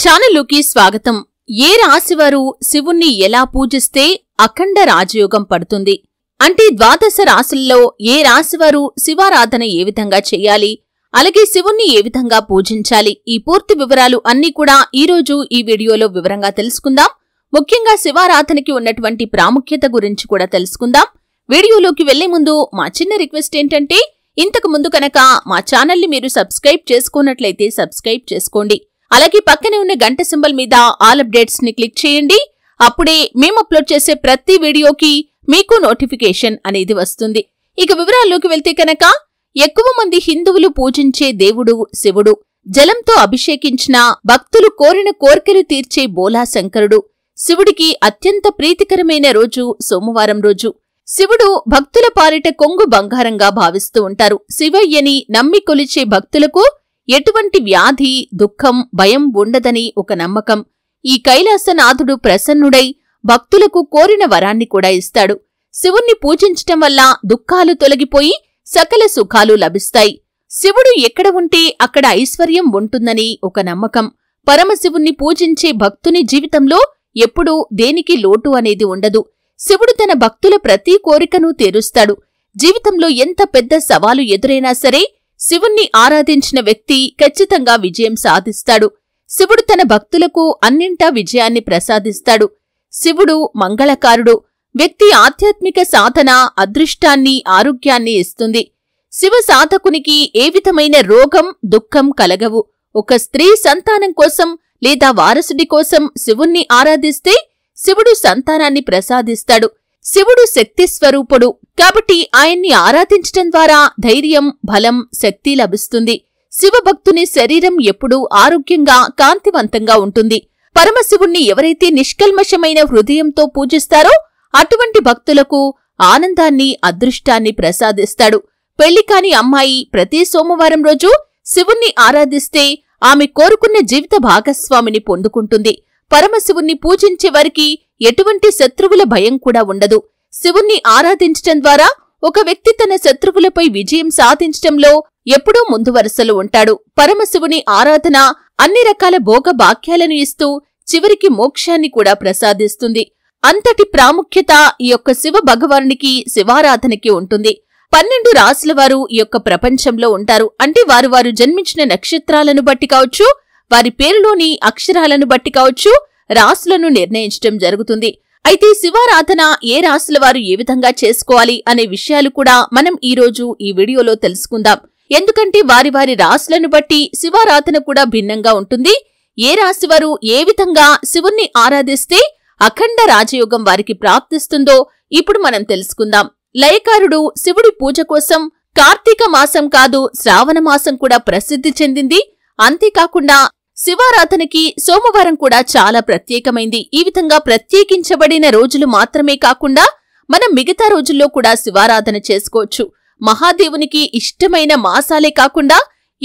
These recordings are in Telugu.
ఛానల్లోకి స్వాగతం ఏ రాశివారు శివుణ్ణి ఎలా పూజిస్తే అఖండ రాజయోగం పడుతుంది అంటే ద్వాదశ రాశుల్లో ఏ రాశివారు శివారాధన ఏ విధంగా చేయాలి అలాగే శివుణ్ణి ఏ విధంగా పూజించాలి ఈ పూర్తి వివరాలు అన్నీ కూడా ఈరోజు ఈ వీడియోలో వివరంగా తెలుసుకుందాం ముఖ్యంగా శివారాధనకి ఉన్నటువంటి ప్రాముఖ్యత గురించి కూడా తెలుసుకుందాం వీడియోలోకి వెళ్లే ముందు మా చిన్న రిక్వెస్ట్ ఏంటంటే ఇంతకు ముందు కనుక మా ఛానల్ని మీరు సబ్స్క్రైబ్ చేసుకున్నట్లయితే సబ్స్క్రైబ్ చేసుకోండి అలాగే పక్కనే ఉన్న గంట సింబల్ మీద ఆల్ అప్డేట్స్ ని క్లిక్ చేయండి అప్పుడే మేము అప్లోడ్ చేసే ప్రతి వీడియోకి మీకు నోటిఫికేషన్ అనేది వస్తుంది ఇక వివరాల్లోకి వెళ్తే కనుక ఎక్కువ మంది హిందువులు పూజించే దేవుడు శివుడు జలంతో అభిషేకించిన భక్తులు కోరిన కోర్కెలు తీర్చే బోలా శంకరుడు శివుడికి అత్యంత ప్రీతికరమైన రోజు సోమవారం రోజు శివుడు భక్తుల పారిట కొంగు బంగారంగా భావిస్తూ ఉంటారు శివయ్యని నమ్మి కొలిచే భక్తులకు ఎటువంటి వ్యాధి దుఃఖం భయం ఉండదని ఒక నమ్మకం ఈ కైలాసనాథుడు ప్రసన్నుడై భక్తులకు కోరిన వరాన్ని కూడా ఇస్తాడు శివుణ్ణి పూజించటం వల్ల దుఃఖాలు తొలగిపోయి సకల సుఖాలు లభిస్తాయి శివుడు ఎక్కడ ఉంటే అక్కడ ఐశ్వర్యం ఉంటుందని ఒక నమ్మకం పరమశివుణ్ణి పూజించే భక్తుని జీవితంలో ఎప్పుడూ దేనికి లోటు అనేది ఉండదు శివుడు తన భక్తుల ప్రతి కోరికను తీరుస్తాడు జీవితంలో ఎంత పెద్ద సవాలు ఎదురైనా సరే శివుణ్ణి ఆరాధించిన వ్యక్తి ఖచ్చితంగా విజయం సాధిస్తాడు శివుడు తన భక్తులకు అన్నింటా విజయాన్ని ప్రసాదిస్తాడు శివుడు మంగళకారుడు వ్యక్తి ఆధ్యాత్మిక సాధన అదృష్టాన్ని ఆరోగ్యాన్ని ఇస్తుంది శివ సాధకునికి ఏ విధమైన రోగం దుఃఖం కలగవు ఒక స్త్రీ సంతానం కోసం లేదా వారసుడి కోసం శివుణ్ణి ఆరాధిస్తే శివుడు సంతానాన్ని ప్రసాదిస్తాడు శివుడు శక్తి స్వరూపుడు కాబట్టి ఆయన్ని ఆరాధించటం ద్వారా ధైర్యం బలం శక్తి లభిస్తుంది శివభక్తుని శరీరం ఎప్పుడూ ఆరోగ్యంగా కాంతివంతంగా ఉంటుంది పరమశివుణ్ణి ఎవరైతే నిష్కల్మషమైన హృదయంతో పూజిస్తారో అటువంటి భక్తులకు ఆనందాన్ని అదృష్టాన్ని ప్రసాదిస్తాడు పెళ్లి కాని అమ్మాయి ప్రతి సోమవారం రోజు శివుణ్ణి ఆరాధిస్తే ఆమె కోరుకున్న జీవిత భాగస్వామిని పొందుకుంటుంది పరమశివుణ్ణి పూజించే వారికి ఎటువంటి శత్రువుల భయం కూడా ఉండదు శివుణ్ణి ఆరాధించటం ద్వారా ఒక వ్యక్తి తన శత్రువులపై విజయం సాధించటంలో ఎప్పుడూ ముందు వరుసలు ఉంటాడు పరమశివుని ఆరాధన అన్ని రకాల భోగ భాగ్యాలను ఇస్తూ చివరికి మోక్షాన్ని కూడా ప్రసాదిస్తుంది అంతటి ప్రాముఖ్యత ఈ యొక్క శివ భగవానికి శివారాధనకి ఉంటుంది పన్నెండు రాసుల వారు ఈ యొక్క ప్రపంచంలో ఉంటారు అంటే వారు వారు జన్మించిన నక్షత్రాలను బట్టి కావచ్చు వారి పేరులోని అక్షరాలను బట్టి కావచ్చు రాసులను నిర్ణయించటం జరుగుతుంది అయితే శివారాధన ఏ రాసుల వారు ఏ విధంగా చేసుకోవాలి అనే విషయాలు కూడా మనం ఈరోజు ఈ వీడియోలో తెలుసుకుందాం ఎందుకంటే వారి వారి రాశులను బట్టి శివారాధన కూడా భిన్నంగా ఉంటుంది ఏ రాశివారు ఏ విధంగా శివుణ్ణి ఆరాధిస్తే అఖండ రాజయోగం వారికి ప్రాప్తిస్తుందో ఇప్పుడు మనం తెలుసుకుందాం లయకారుడు శివుడి పూజ కోసం కార్తీక మాసం కాదు శ్రావణ మాసం కూడా ప్రసిద్ధి చెందింది అంతేకాకుండా శివారాధనకి సోమవారం కూడా చాలా ప్రత్యేకమైంది ఈ విధంగా ప్రత్యేకించబడిన రోజులు మాత్రమే కాకుండా మనం మిగతా రోజుల్లో కూడా శివారాధన చేసుకోవచ్చు మహాదేవునికి ఇష్టమైన మాసాలే కాకుండా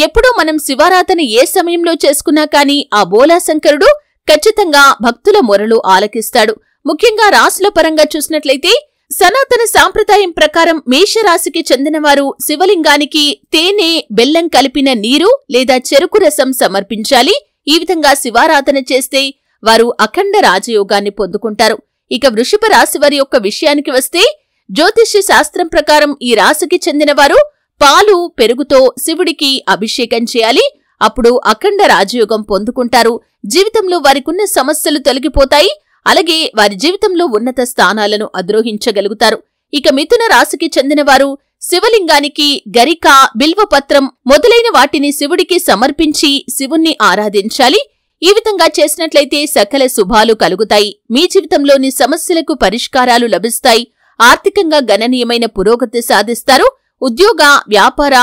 ఎప్పుడూ మనం శివారాధన ఏ సమయంలో చేసుకున్నా కానీ ఆ బోలాశంకరుడు ఖచ్చితంగా భక్తుల మొరలు ఆలకిస్తాడు ముఖ్యంగా రాసుల పరంగా చూసినట్లయితే సనాతన సాంప్రదాయం ప్రకారం మేషరాశికి చెందినవారు శివలింగానికి తేనె బెల్లం కలిపిన నీరు లేదా చెరుకు రసం సమర్పించాలి ఈ విధంగా శివారాధన చేస్తే వారు అఖండ రాజయోగాన్ని పొందుకుంటారు ఇక వృషభ రాశి వారి యొక్క విషయానికి వస్తే జ్యోతిష్య శాస్త్రం ప్రకారం ఈ రాశికి చెందినవారు పాలు పెరుగుతో శివుడికి అభిషేకం చేయాలి అప్పుడు అఖండ రాజయోగం పొందుకుంటారు జీవితంలో వారికున్న సమస్యలు తొలగిపోతాయి అలాగే వారి జీవితంలో ఉన్నత స్థానాలను అద్రోహించగలుగుతారు ఇక మిథున రాశికి చెందినవారు శివలింగానికి గరిక బిల్వపత్రం మొదలైన వాటిని శివుడికి సమర్పించి శివుణ్ణి ఆరాధించాలి ఈ విధంగా చేసినట్లయితే సకల శుభాలు కలుగుతాయి మీ జీవితంలోని సమస్యలకు పరిష్కారాలు లభిస్తాయి ఆర్థికంగా గణనీయమైన పురోగతి సాధిస్తారు ఉద్యోగ వ్యాపార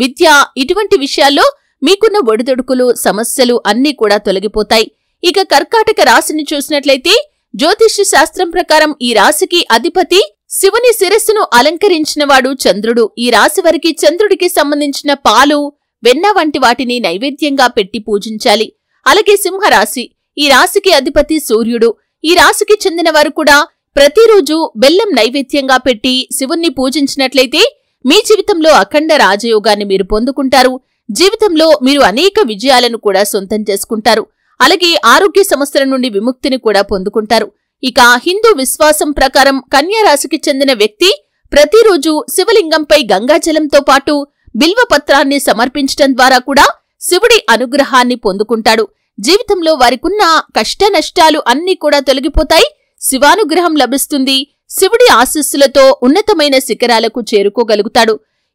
విద్య ఇటువంటి విషయాల్లో మీకున్న ఒడిదొడుకులు సమస్యలు అన్నీ కూడా తొలగిపోతాయి ఇక కర్కాటక రాశిని చూసినట్లయితే జ్యోతిష్య శాస్త్రం ప్రకారం ఈ రాశికి అధిపతి శివుని శిరస్సును అలంకరించినవాడు చంద్రుడు ఈ రాశి వారికి చంద్రుడికి సంబంధించిన పాలు వెన్న వంటి వాటిని నైవేద్యంగా పెట్టి పూజించాలి అలాగే సింహరాశి ఈ రాశికి అధిపతి సూర్యుడు ఈ రాశికి చెందిన వారు కూడా ప్రతిరోజు బెల్లం నైవేద్యంగా పెట్టి శివుణ్ణి పూజించినట్లయితే మీ జీవితంలో అఖండ రాజయోగాన్ని మీరు పొందుకుంటారు జీవితంలో మీరు అనేక విజయాలను కూడా సొంతం చేసుకుంటారు అలాగే ఆరోగ్య సమస్యల నుండి విముక్తిని కూడా పొందుకుంటారు ఇక హిందూ విశ్వాసం ప్రకారం కన్యారాశికి చెందిన వ్యక్తి ప్రతిరోజు శివలింగంపై గంగాజలంతో పాటు బిల్వపత్రాన్ని సమర్పించటం ద్వారా కూడా శివుడి అనుగ్రహాన్ని పొందుకుంటాడు జీవితంలో వారికున్న కష్టనష్టాలు అన్నీ కూడా తొలగిపోతాయి శివానుగ్రహం లభిస్తుంది శివుడి ఆశస్సులతో ఉన్నతమైన శిఖరాలకు చేరుకోగలుగుతాడు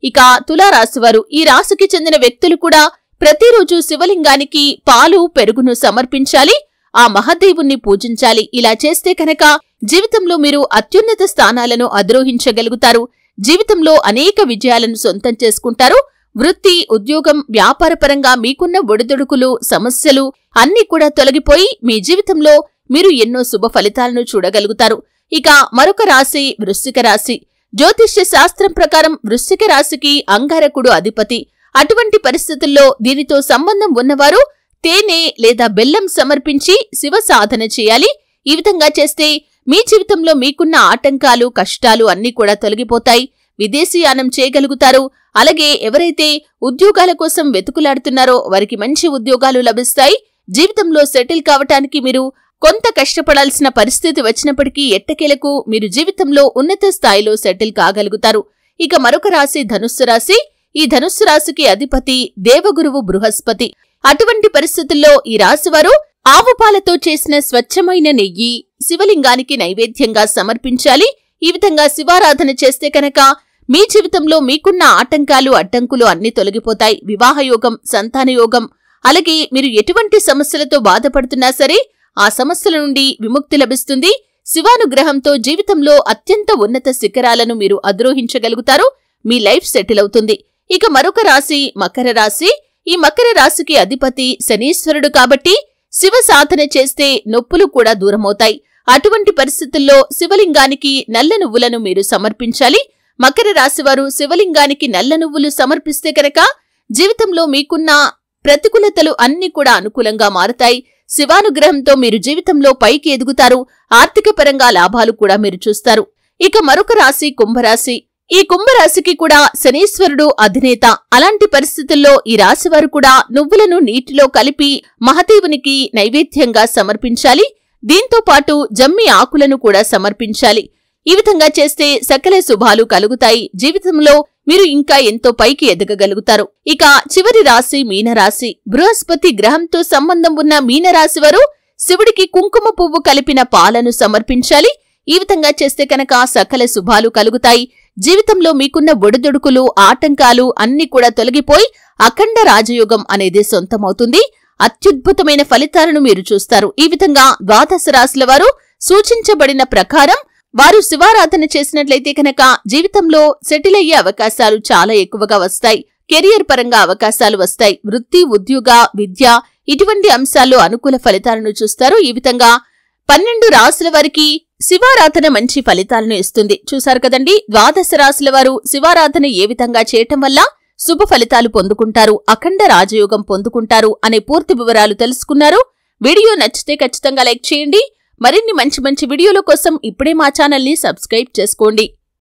ఇక తులారాశివారు ఈ రాశికి చెందిన వ్యక్తులు కూడా ప్రతిరోజు శివలింగానికి పాలు పెరుగును సమర్పించాలి ఆ మహాదేవుణ్ణి పూజించాలి ఇలా చేస్తే కనుక జీవితంలో మీరు అత్యున్నత స్థానాలను అధిరోహించగలుగుతారు జీవితంలో అనేక విజయాలను సొంతం చేసుకుంటారు వృత్తి ఉద్యోగం వ్యాపారపరంగా మీకున్న ఒడిదుడుకులు సమస్యలు అన్నీ కూడా తొలగిపోయి మీ జీవితంలో మీరు ఎన్నో శుభ ఫలితాలను చూడగలుగుతారు ఇక మరొక రాశి వృశ్చిక రాశి జ్యోతిష్య శాస్త్రం ప్రకారం వృశ్చిక రాశికి అంగారకుడు అధిపతి అటువంటి పరిస్థితుల్లో దీనితో సంబంధం ఉన్నవారు తేనె లేదా బెల్లం సమర్పించి శివ సాధన చేయాలి ఈ విధంగా చేస్తే మీ జీవితంలో మీకున్న ఆటంకాలు కష్టాలు అన్నీ కూడా తొలగిపోతాయి విదేశీయానం చేయగలుగుతారు అలాగే ఎవరైతే ఉద్యోగాల కోసం వెతుకులాడుతున్నారో వారికి మంచి ఉద్యోగాలు లభిస్తాయి జీవితంలో సెటిల్ కావటానికి మీరు కొంత కష్టపడాల్సిన పరిస్థితి వచ్చినప్పటికీ ఎట్టకేలకు మీరు జీవితంలో ఉన్నత స్థాయిలో సెటిల్ కాగలుగుతారు ఇక మరొక రాశి ధనుస్సు రాశి ఈ ధనుస్సు రాశికి అధిపతి దేవగురువు బృహస్పతి అటువంటి పరిస్థితుల్లో ఈ రాశివారు ఆవు పాలతో చేసిన స్వచ్ఛమైన నెయ్యి శివలింగానికి నైవేద్యంగా సమర్పించాలి ఈ విధంగా శివారాధన చేస్తే కనుక మీ జీవితంలో మీకున్న ఆటంకాలు అడ్డంకులు అన్ని తొలగిపోతాయి వివాహయోగం సంతానయోగం అలాగే మీరు ఎటువంటి సమస్యలతో బాధపడుతున్నా సరే ఆ సమస్యల నుండి విముక్తి లభిస్తుంది శివానుగ్రహంతో జీవితంలో అత్యంత ఉన్నత శిఖరాలను మీరు అధిరోహించగలుగుతారు మీ లైఫ్ సెటిల్ అవుతుంది ఇక మరొక రాశి మకర రాశి ఈ మకర రాశికి అధిపతి శనీశ్వరుడు కాబట్టి శివ సాధన చేస్తే నొప్పులు కూడా దూరమవుతాయి అటువంటి పరిస్థితుల్లో శివలింగానికి నల్ల నువ్వులను మీరు సమర్పించాలి మకర రాశివారు శివలింగానికి నల్ల నువ్వులు సమర్పిస్తే కనుక జీవితంలో మీకున్న ప్రతికూలతలు అన్ని కూడా అనుకూలంగా మారుతాయి శివానుగ్రహంతో మీరు జీవితంలో పైకి ఎదుగుతారు ఆర్థిక పరంగా లాభాలు కూడా మీరు చూస్తారు ఇక మరొక రాశి కుంభరాశి ఈ కుంభరాశికి కూడా శనీశ్వరుడు అధినేత అలాంటి పరిస్థితుల్లో ఈ రాశివారు కూడా నువ్వులను నీటిలో కలిపి మహదేవునికి నైవేద్యంగా సమర్పించాలి దీంతో పాటు జమ్మి ఆకులను కూడా సమర్పించాలి ఈ విధంగా చేస్తే సకల శుభాలు కలుగుతాయి జీవితంలో మీరు ఇంకా ఎంతో పైకి ఎదగగలుగుతారు ఇక చివరి రాశి మీనరాశి బృహస్పతి గ్రహంతో సంబంధం ఉన్న మీనరాశి వారు శివుడికి కుంకుమ పువ్వు కలిపిన పాలను సమర్పించాలి ఈ విధంగా చేస్తే కనుక సకల శుభాలు కలుగుతాయి జీవితంలో మీకున్న ఒడిదొడుకులు ఆటంకాలు అన్నీ కూడా తొలగిపోయి అఖండ రాజయోగం అనేది సొంతమవుతుంది అత్యద్భుతమైన ఫలితాలను మీరు చూస్తారు ఈ విధంగా ద్వాదశ రాశుల వారు సూచించబడిన ప్రకారం వారు శివారాధన చేసినట్లయితే కనుక జీవితంలో సెటిల్ అయ్యే అవకాశాలు చాలా ఎక్కువగా వస్తాయి కెరియర్ పరంగా అవకాశాలు వస్తాయి వృత్తి ఉద్యోగ విద్య ఇటువంటి అంశాల్లో అనుకూల ఫలితాలను చూస్తారు ఈ విధంగా పన్నెండు రాసుల వారికి శివారాధన మంచి ఫలితాలను ఇస్తుంది చూశారు కదండి ద్వాదశ రాశుల వారు శివారాధన ఏ విధంగా చేయటం వల్ల శుభ ఫలితాలు పొందుకుంటారు అఖండ రాజయోగం పొందుకుంటారు అనే పూర్తి వివరాలు తెలుసుకున్నారు వీడియో నచ్చితే ఖచ్చితంగా లైక్ చేయండి మరిన్ని మంచి మంచి వీడియోల కోసం ఇప్పుడే మా ని సబ్స్క్రైబ్ చేసుకోండి